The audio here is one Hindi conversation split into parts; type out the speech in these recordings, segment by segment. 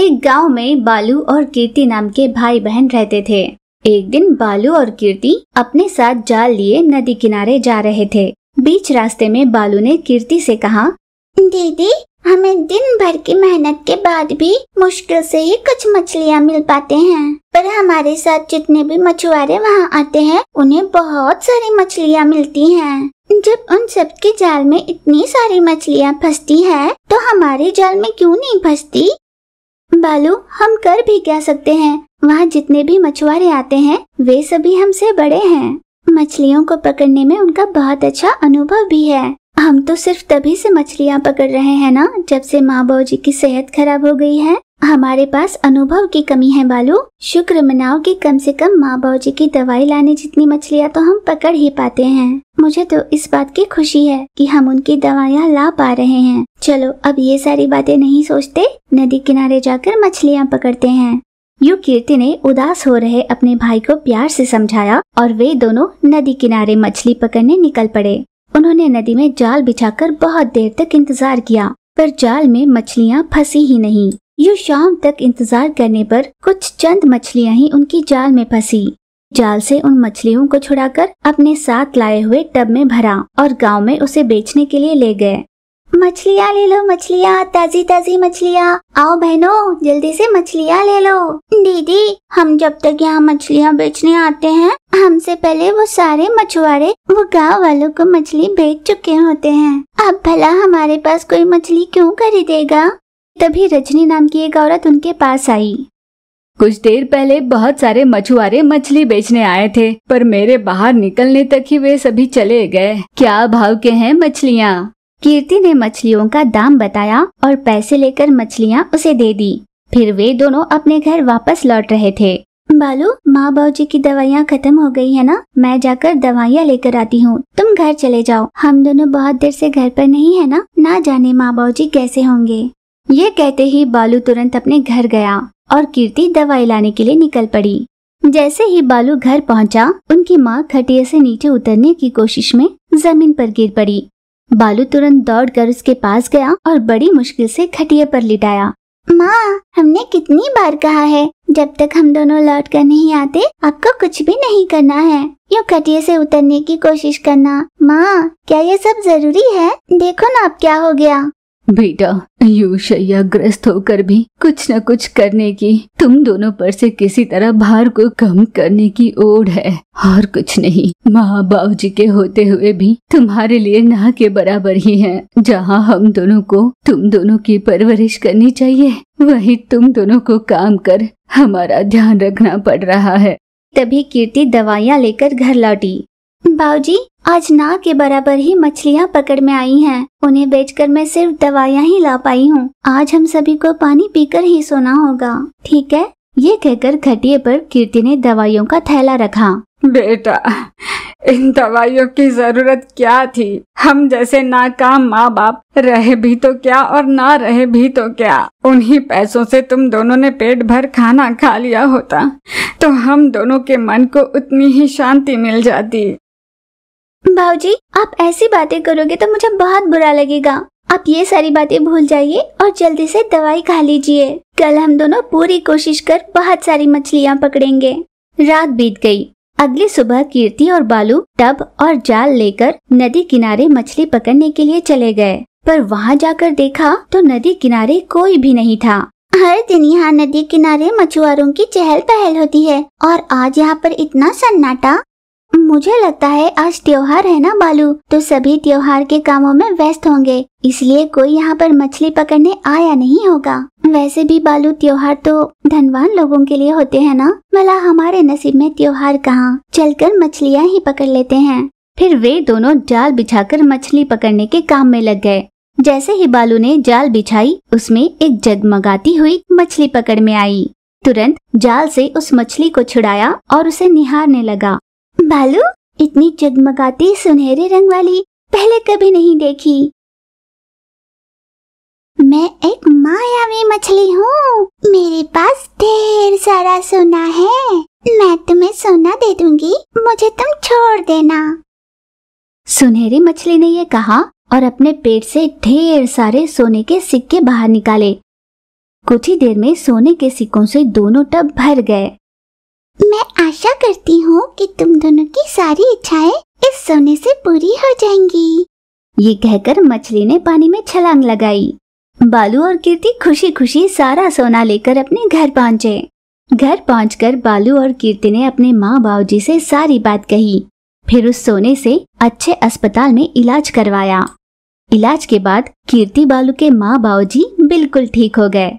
एक गांव में बालू और कीर्ति नाम के भाई बहन रहते थे एक दिन बालू और कीर्ति अपने साथ जाल लिए नदी किनारे जा रहे थे बीच रास्ते में बालू ने कीर्ति से कहा दीदी हमें दिन भर की मेहनत के बाद भी मुश्किल से ही कुछ मछलियाँ मिल पाते हैं पर हमारे साथ जितने भी मछुआरे वहाँ आते हैं उन्हें बहुत सारी मछलियाँ मिलती हैं। जब उन सब के जाल में इतनी सारी मछलियाँ फंसती है तो हमारे जाल में क्यों नहीं फंसती बालू हम कर भी क्या सकते हैं वहाँ जितने भी मछुआरे आते हैं वे सभी हमसे बड़े हैं मछलियों को पकड़ने में उनका बहुत अच्छा अनुभव भी है हम तो सिर्फ तभी से मछलियाँ पकड़ रहे हैं ना जब से माँ बाबू जी की सेहत खराब हो गई है हमारे पास अनुभव की कमी है बालू शुक्र मनाओ कि कम से कम माँ बाबूजी की दवाई लाने जितनी मछलियाँ तो हम पकड़ ही पाते हैं मुझे तो इस बात की खुशी है कि हम उनकी दवाइयाँ ला पा रहे हैं चलो अब ये सारी बातें नहीं सोचते नदी किनारे जाकर मछलियाँ पकड़ते हैं यू कीर्ति ने उदास हो रहे अपने भाई को प्यार से समझाया और वे दोनों नदी किनारे मछली पकड़ने निकल पड़े उन्होंने नदी में जाल बिछाकर बहुत देर तक इंतजार किया पर जाल में मछलियाँ फंसी ही नहीं यू शाम तक इंतजार करने पर कुछ चंद मछलियां ही उनकी जाल में फंसी जाल से उन मछलियों को छुड़ाकर अपने साथ लाए हुए टब में भरा और गांव में उसे बेचने के लिए ले गए मछलियाँ ले लो मछलियाँ ताजी ताजी मछलियाँ आओ बहनों जल्दी से मछलियाँ ले लो दीदी हम जब तक यहाँ मछलियाँ बेचने आते हैं हमसे पहले वो सारे मछुआरे वो गांव वालों को मछली बेच चुके होते हैं अब भला हमारे पास कोई मछली क्यों खरीदेगा तभी रजनी नाम की एक औरत उनके पास आई कुछ देर पहले बहुत सारे मछुआरे मछली बेचने आए थे पर मेरे बाहर निकलने तक ही वे सभी चले गए क्या भाव के हैं मछलियाँ कीर्ति ने मछलियों का दाम बताया और पैसे लेकर मछलियाँ उसे दे दी फिर वे दोनों अपने घर वापस लौट रहे थे बालू माँ जी की दवाइयाँ खत्म हो गई है ना मैं जाकर दवाइयाँ लेकर आती हूँ तुम घर चले जाओ हम दोनों बहुत देर से घर पर नहीं है ना ना जाने माँ जी कैसे होंगे ये कहते ही बालू तुरंत अपने घर गया और कीर्ति दवाई लाने के लिए निकल पड़ी जैसे ही बालू घर पहुंचा, उनकी माँ खटिया से नीचे उतरने की कोशिश में जमीन पर गिर पड़ी बालू तुरंत दौड़कर उसके पास गया और बड़ी मुश्किल से खटिया पर लिटाया माँ हमने कितनी बार कहा है जब तक हम दोनों लौट कर नहीं आते आपको कुछ भी नहीं करना है यू खटिया से उतरने की कोशिश करना माँ क्या ये सब जरूरी है देखो ना अब क्या हो गया बेटा शैया ग्रस्त होकर भी कुछ न कुछ करने की तुम दोनों पर से किसी तरह भार को कम करने की ओर है और कुछ नहीं माँ बाबू जी के होते हुए भी तुम्हारे लिए ना के बराबर ही है जहाँ हम दोनों को तुम दोनों की परवरिश करनी चाहिए वही तुम दोनों को काम कर हमारा ध्यान रखना पड़ रहा है तभी कीर्ति दवाइयाँ लेकर घर लौटी बाऊजी आज ना के बराबर ही मछलियाँ पकड़ में आई हैं उन्हें बेचकर मैं सिर्फ दवाइयाँ ही ला पाई हूँ आज हम सभी को पानी पीकर ही सोना होगा ठीक है ये कहकर खटिए पर कीर्ति ने दवाइयों का थैला रखा बेटा इन दवाइयों की जरूरत क्या थी हम जैसे नाकाम माँ बाप रहे भी तो क्या और ना रहे भी तो क्या उन्हीं पैसों से तुम दोनों ने पेट भर खाना खा लिया होता तो हम दोनों के मन को उतनी ही शांति मिल जाती भाजी आप ऐसी बातें करोगे तो मुझे बहुत बुरा लगेगा आप ये सारी बातें भूल जाइए और जल्दी से दवाई खा लीजिए कल हम दोनों पूरी कोशिश कर बहुत सारी मछलियाँ पकड़ेंगे रात बीत गई अगली सुबह कीर्ति और बालू टब और जाल लेकर नदी किनारे मछली पकड़ने के लिए चले गए पर वहाँ जाकर देखा तो नदी किनारे कोई भी नहीं था हर दिन यहाँ नदी किनारे मछुआरों की चहल पहल होती है और आज यहाँ पर इतना सन्नाटा मुझे लगता है आज त्योहार है ना बालू तो सभी त्योहार के कामों में व्यस्त होंगे इसलिए कोई यहाँ पर मछली पकड़ने आया नहीं होगा वैसे भी बालू त्योहार तो धनवान लोगों के लिए होते हैं ना भला हमारे नसीब में त्योहार कहाँ चलकर मछलियाँ ही पकड़ लेते हैं फिर वे दोनों जाल बिछाकर मछली पकड़ने के काम में लग गए जैसे ही बालू ने जाल बिछाई उसमें एक जगमगाती हुई मछली पकड़ में आई तुरंत जाल से उस मछली को छुड़ाया और उसे निहारने लगा भालू इतनी जगमगाती सुनहरे रंग वाली पहले कभी नहीं देखी मैं एक मायावी मछली हूँ मेरे पास ढेर सारा सोना है मैं तुम्हें सोना दे दूंगी मुझे तुम छोड़ देना सुनहरी मछली ने यह कहा और अपने पेट से ढेर सारे सोने के सिक्के बाहर निकाले कुछ ही देर में सोने के सिक्कों से दोनों टब भर गए मैं आशा करती हूँ कि तुम दोनों की सारी इच्छाएं इस सोने से पूरी हो जाएंगी ये कहकर मछली ने पानी में छलांग लगाई बालू और कीर्ति खुशी खुशी सारा सोना लेकर अपने घर पहुँचे घर पहुँच बालू और कीर्ति ने अपने माँ बाबूजी से सारी बात कही फिर उस सोने से अच्छे अस्पताल में इलाज करवाया इलाज के बाद कीर्ति बालू के माँ बाबूजी बिल्कुल ठीक हो गए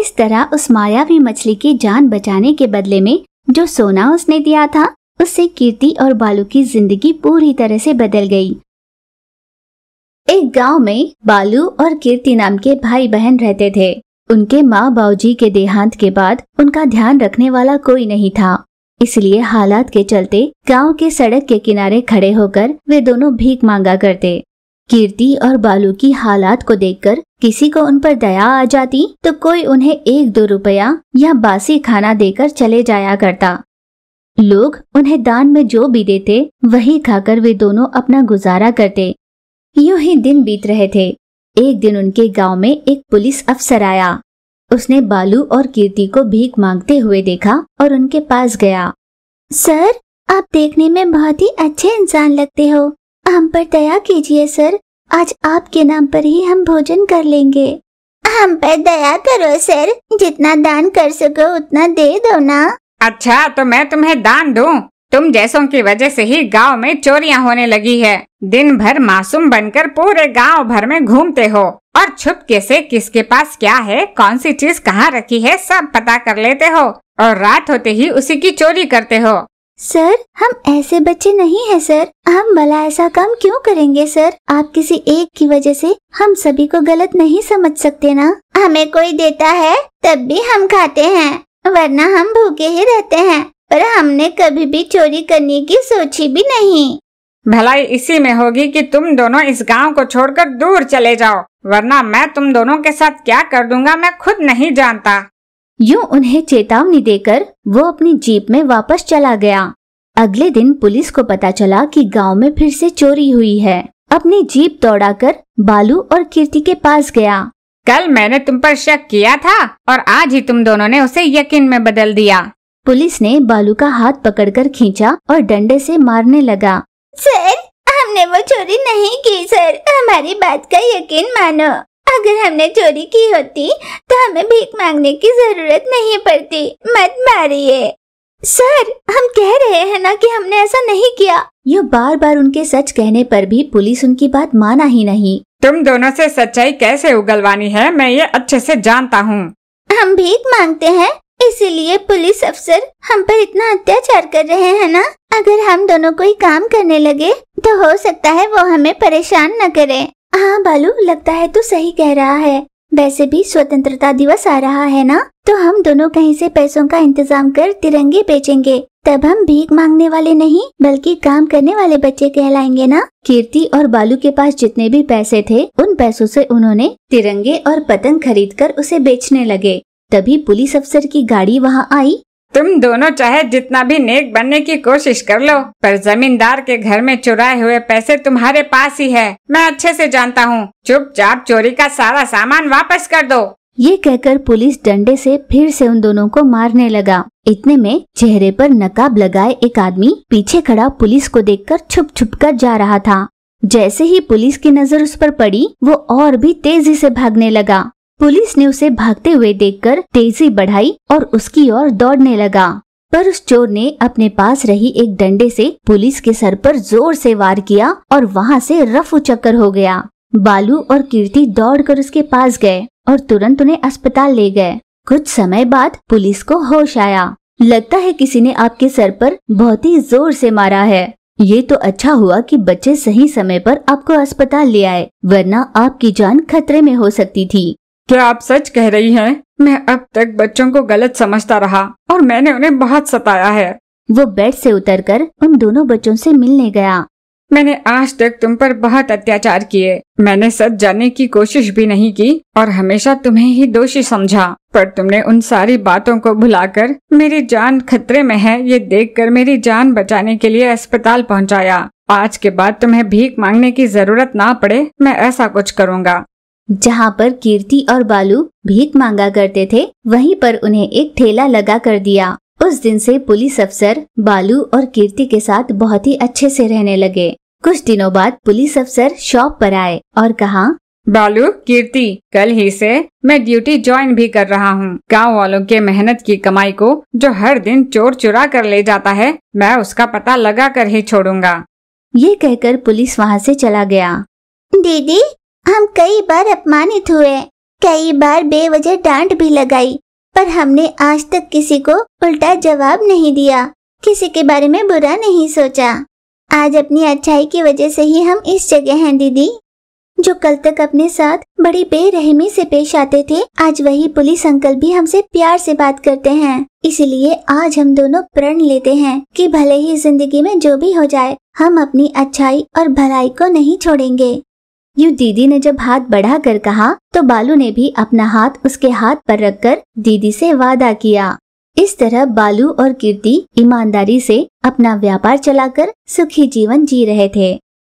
इस तरह उस मायावी मछली की जान बचाने के बदले में जो सोना उसने दिया था उससे कीर्ति और बालू की जिंदगी पूरी तरह से बदल गई एक गांव में बालू और कीर्ति नाम के भाई बहन रहते थे उनके माँ बाबूजी के देहांत के बाद उनका ध्यान रखने वाला कोई नहीं था इसलिए हालात के चलते गांव के सड़क के किनारे खड़े होकर वे दोनों भीख मांगा करते कीर्ति और बालू की हालात को देखकर किसी को उन पर दया आ जाती तो कोई उन्हें एक दो रुपया या बासी खाना देकर चले जाया करता लोग उन्हें दान में जो भी देते वही खाकर वे दोनों अपना गुजारा करते यूं ही दिन बीत रहे थे एक दिन उनके गांव में एक पुलिस अफसर आया उसने बालू और कीर्ति को भीख मांगते हुए देखा और उनके पास गया सर आप देखने में बहुत ही अच्छे इंसान लगते हो हम पर दया कीजिए सर आज आपके नाम पर ही हम भोजन कर लेंगे हम पर दया करो सर जितना दान कर सको उतना दे दो ना अच्छा तो मैं तुम्हें दान दूं। तुम जैसों की वजह से ही गांव में चोरियां होने लगी है दिन भर मासूम बनकर पूरे गांव भर में घूमते हो और छुपके से किसके पास क्या है कौन सी चीज कहाँ रखी है सब पता कर लेते हो और रात होते ही उसी की चोरी करते हो सर हम ऐसे बच्चे नहीं हैं सर हम भला ऐसा काम क्यों करेंगे सर आप किसी एक की वजह से हम सभी को गलत नहीं समझ सकते ना हमें कोई देता है तब भी हम खाते हैं वरना हम भूखे ही रहते हैं पर हमने कभी भी चोरी करने की सोची भी नहीं भलाई इसी में होगी कि तुम दोनों इस गांव को छोड़कर दूर चले जाओ वरना मैं तुम दोनों के साथ क्या कर दूंगा मैं खुद नहीं जानता यूं उन्हें चेतावनी देकर वो अपनी जीप में वापस चला गया अगले दिन पुलिस को पता चला कि गांव में फिर से चोरी हुई है अपनी जीप दौड़ाकर बालू और कीर्ति के पास गया कल मैंने तुम पर शक किया था और आज ही तुम दोनों ने उसे यकीन में बदल दिया पुलिस ने बालू का हाथ पकड़कर खींचा और डंडे से मारने लगा सर हमने वो चोरी नहीं की सर हमारी बात का यकीन मानो अगर हमने चोरी की होती तो हमें भीख मांगने की जरूरत नहीं पड़ती मत मारिए सर हम कह रहे हैं ना कि हमने ऐसा नहीं किया यो बार बार उनके सच कहने पर भी पुलिस उनकी बात माना ही नहीं तुम दोनों से सच्चाई कैसे उगलवानी है मैं ये अच्छे से जानता हूँ हम भीख मांगते हैं इसीलिए पुलिस अफसर हम पर इतना अत्याचार कर रहे हैं ना अगर हम दोनों कोई काम करने लगे तो हो सकता है वो हमें परेशान न करे हाँ बालू लगता है तू सही कह रहा है वैसे भी स्वतंत्रता दिवस आ रहा है ना तो हम दोनों कहीं से पैसों का इंतजाम कर तिरंगे बेचेंगे तब हम भीख मांगने वाले नहीं बल्कि काम करने वाले बच्चे कहलाएंगे ना कीर्ति और बालू के पास जितने भी पैसे थे उन पैसों से उन्होंने तिरंगे और पतंग खरीदकर उसे बेचने लगे तभी पुलिस अफसर की गाड़ी वहाँ आई तुम दोनों चाहे जितना भी नेक बनने की कोशिश कर लो पर जमींदार के घर में चुराए हुए पैसे तुम्हारे पास ही है मैं अच्छे से जानता हूँ चुपचाप चोरी का सारा सामान वापस कर दो ये कहकर पुलिस डंडे से फिर से उन दोनों को मारने लगा इतने में चेहरे पर नकाब लगाए एक आदमी पीछे खड़ा पुलिस को कर छुप छुप कर जा रहा था जैसे ही पुलिस की नजर उस पर पड़ी वो और भी तेजी से भागने लगा पुलिस ने उसे भागते हुए देखकर तेजी बढ़ाई और उसकी ओर दौड़ने लगा पर उस चोर ने अपने पास रही एक डंडे से पुलिस के सर पर जोर से वार किया और वहां से रफ चक्कर हो गया बालू और कीर्ति दौड़कर उसके पास गए और तुरंत उन्हें अस्पताल ले गए कुछ समय बाद पुलिस को होश आया लगता है किसी ने आपके सर पर बहुत ही जोर से मारा है ये तो अच्छा हुआ कि बच्चे सही समय पर आपको अस्पताल ले आए वरना आपकी जान खतरे में हो सकती थी क्या आप सच कह रही हैं। मैं अब तक बच्चों को गलत समझता रहा और मैंने उन्हें बहुत सताया है वो बेड से उतरकर उन दोनों बच्चों से मिलने गया मैंने आज तक तुम पर बहुत अत्याचार किए मैंने सच जानने की कोशिश भी नहीं की और हमेशा तुम्हें ही दोषी समझा पर तुमने उन सारी बातों को भुलाकर मेरी जान खतरे में है ये देखकर मेरी जान बचाने के लिए अस्पताल पहुंचाया। आज के बाद तुम्हें भीख मांगने की जरूरत ना पड़े मैं ऐसा कुछ करूँगा जहाँ पर कीर्ति और बालू भीख मांगा करते थे वहीं पर उन्हें एक ठेला लगा कर दिया उस दिन से पुलिस अफसर बालू और कीर्ति के साथ बहुत ही अच्छे से रहने लगे कुछ दिनों बाद पुलिस अफसर शॉप पर आए और कहा बालू कीर्ति कल ही से मैं ड्यूटी ज्वाइन भी कर रहा हूँ गांव वालों के मेहनत की कमाई को जो हर दिन चोर चुरा कर ले जाता है मैं उसका पता लगा कर ही छोड़ूंगा ये कहकर पुलिस वहाँ से चला गया दीदी हम कई बार अपमानित हुए कई बार बेवजह डांट भी लगाई पर हमने आज तक किसी को उल्टा जवाब नहीं दिया किसी के बारे में बुरा नहीं सोचा आज अपनी अच्छाई की वजह से ही हम इस जगह हैं दीदी जो कल तक अपने साथ बड़ी बेरहमी से पेश आते थे आज वही पुलिस अंकल भी हमसे प्यार से बात करते हैं इसलिए आज हम दोनों प्रण लेते हैं कि भले ही जिंदगी में जो भी हो जाए हम अपनी अच्छाई और भलाई को नहीं छोड़ेंगे यूं दीदी ने जब हाथ बढ़ाकर कहा तो बालू ने भी अपना हाथ उसके हाथ पर रखकर दीदी से वादा किया इस तरह बालू और कीर्ति ईमानदारी से अपना व्यापार चलाकर सुखी जीवन जी रहे थे